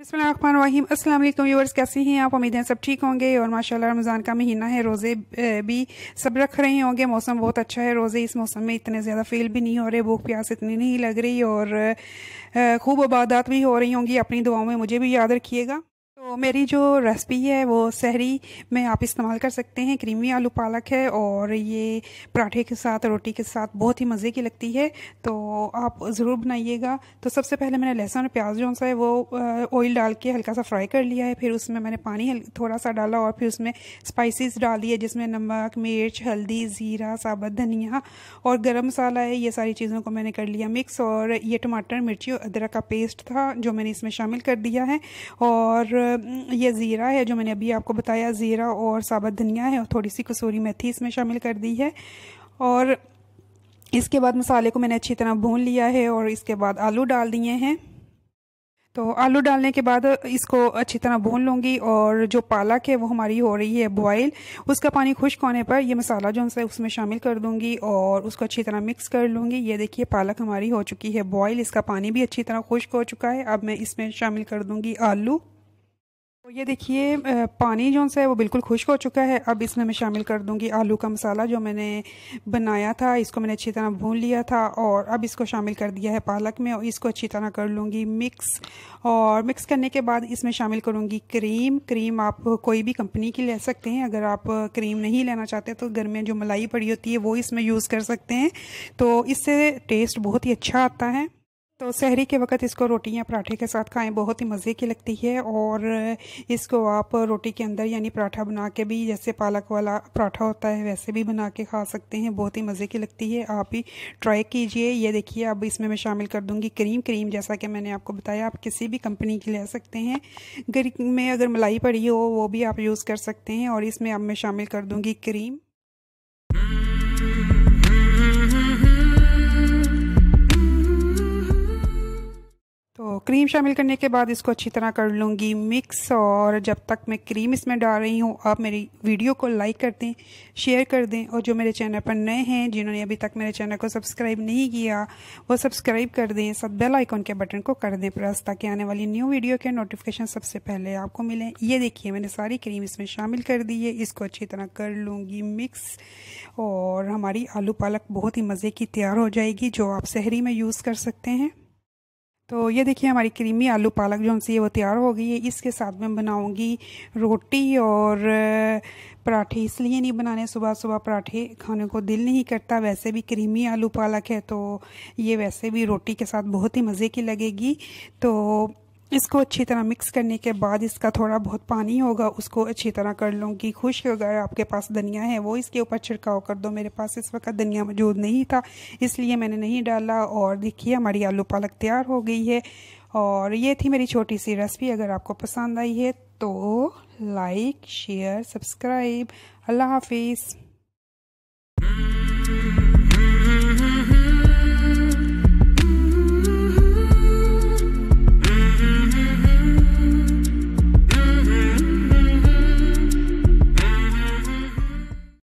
बसमान अस्सलाम व्यूवर्स कैसे हैं आप उम्मीद सब ठीक होंगे और माशाल्लाह रमज़ान का महीना है रोज़े भी सब रख रहे होंगे मौसम बहुत अच्छा है रोज़े इस मौसम में इतने ज़्यादा फील भी नहीं हो रहे भूख प्यास इतनी नहीं लग रही और खूब आबादात भी हो रही होंगी अपनी दुआओं में मुझे भी याद रखिएगा तो मेरी जो रेसिपी है वो सहरी में आप इस्तेमाल कर सकते हैं क्रीमी आलू पालक है और ये पराठे के साथ रोटी के साथ बहुत ही मज़े की लगती है तो आप ज़रूर बनाइएगा तो सबसे पहले मैंने लहसुन और प्याज जो सा है वो ऑयल डाल के हल्का सा फ्राई कर लिया है फिर उसमें मैंने पानी थोड़ा सा डाला और फिर उसमें स्पाइसिस डाल दिए जिसमें नमक मिर्च हल्दी ज़ीरा साबुत धनिया और गर्म मसाला है ये सारी चीज़ों को मैंने कर लिया मिक्स और ये टमाटर मिर्ची और अदरक का पेस्ट था जो मैंने इसमें शामिल कर दिया है और ये ज़ीरा है जो मैंने अभी आपको बताया ज़ीरा और साबत धनिया है और थोड़ी सी कसूरी मेथी इसमें शामिल कर दी है और इसके बाद मसाले को मैंने अच्छी तरह भून लिया है और इसके बाद आलू डाल दिए हैं तो आलू डालने के बाद इसको अच्छी तरह भून लूँगी और जो पालक है वो हमारी हो रही है बॉयल उसका पानी खुश्क होने पर ये मसाला जो है उसमें शामिल कर दूँगी और उसको अच्छी तरह मिक्स कर लूँगी ये देखिए पालक हमारी हो चुकी है बॉयल इसका पानी भी अच्छी तरह खुश्क हो चुका है अब मैं इसमें शामिल कर दूँगी आलू तो ये देखिए पानी जो है वो बिल्कुल खुश्क हो चुका है अब इसमें मैं शामिल कर दूंगी आलू का मसाला जो मैंने बनाया था इसको मैंने अच्छी तरह भून लिया था और अब इसको शामिल कर दिया है पालक में और इसको अच्छी तरह कर लूँगी मिक्स और मिक्स करने के बाद इसमें शामिल करूँगी क्रीम क्रीम आप कोई भी कंपनी की ले सकते हैं अगर आप क्रीम नहीं लेना चाहते तो घर में जो मलाई पड़ी होती है वो इसमें यूज़ कर सकते हैं तो इससे टेस्ट बहुत ही अच्छा आता है तो शहरी के वक्त इसको रोटी या पराठे के साथ खाएं बहुत ही मज़े की लगती है और इसको आप रोटी के अंदर यानी पराठा बना के भी जैसे पालक वाला पराठा होता है वैसे भी बना के खा सकते हैं बहुत ही मज़े की लगती है आप ही ट्राई कीजिए ये देखिए अब इसमें मैं शामिल कर दूंगी क्रीम क्रीम जैसा कि मैंने आपको बताया आप किसी भी कंपनी की ले सकते हैं घर में अगर मलाई पड़ी हो वो भी आप यूज़ कर सकते हैं और इसमें अब मैं शामिल कर दूँगी क्रीम क्रीम शामिल करने के बाद इसको अच्छी तरह कर लूँगी मिक्स और जब तक मैं क्रीम इसमें डाल रही हूँ आप मेरी वीडियो को लाइक कर दें शेयर कर दें और जो मेरे चैनल पर नए हैं जिन्होंने अभी तक मेरे चैनल को सब्सक्राइब नहीं किया वो सब्सक्राइब कर दें साथ बेल आइकॉन के बटन को कर दें प्रेस ताकि आने वाली न्यू वीडियो के नोटिफिकेशन सबसे पहले आपको मिलें ये देखिए मैंने सारी क्रीम इसमें शामिल कर दी है इसको अच्छी तरह कर लूँगी मिक्स और हमारी आलू पालक बहुत ही मज़े की तैयार हो जाएगी जो आप शहरी में यूज़ कर सकते हैं तो ये देखिए हमारी क्रीमी आलू पालक जो हमसे ये वो तैयार हो गई है इसके साथ मैं बनाऊंगी रोटी और पराठे इसलिए नहीं बनाने सुबह सुबह पराठे खाने को दिल नहीं करता वैसे भी क्रीमी आलू पालक है तो ये वैसे भी रोटी के साथ बहुत ही मज़े की लगेगी तो इसको अच्छी तरह मिक्स करने के बाद इसका थोड़ा बहुत पानी होगा उसको अच्छी तरह कर लूँगी खुश अगर आपके पास धनिया है वो इसके ऊपर छिड़काव कर दो मेरे पास इस वक्त धनिया मौजूद नहीं था इसलिए मैंने नहीं डाला और देखिए हमारी आलू पालक तैयार हो गई है और ये थी मेरी छोटी सी रेसिपी अगर आपको पसंद आई है तो लाइक शेयर सब्सक्राइब अल्लाह हाफिज़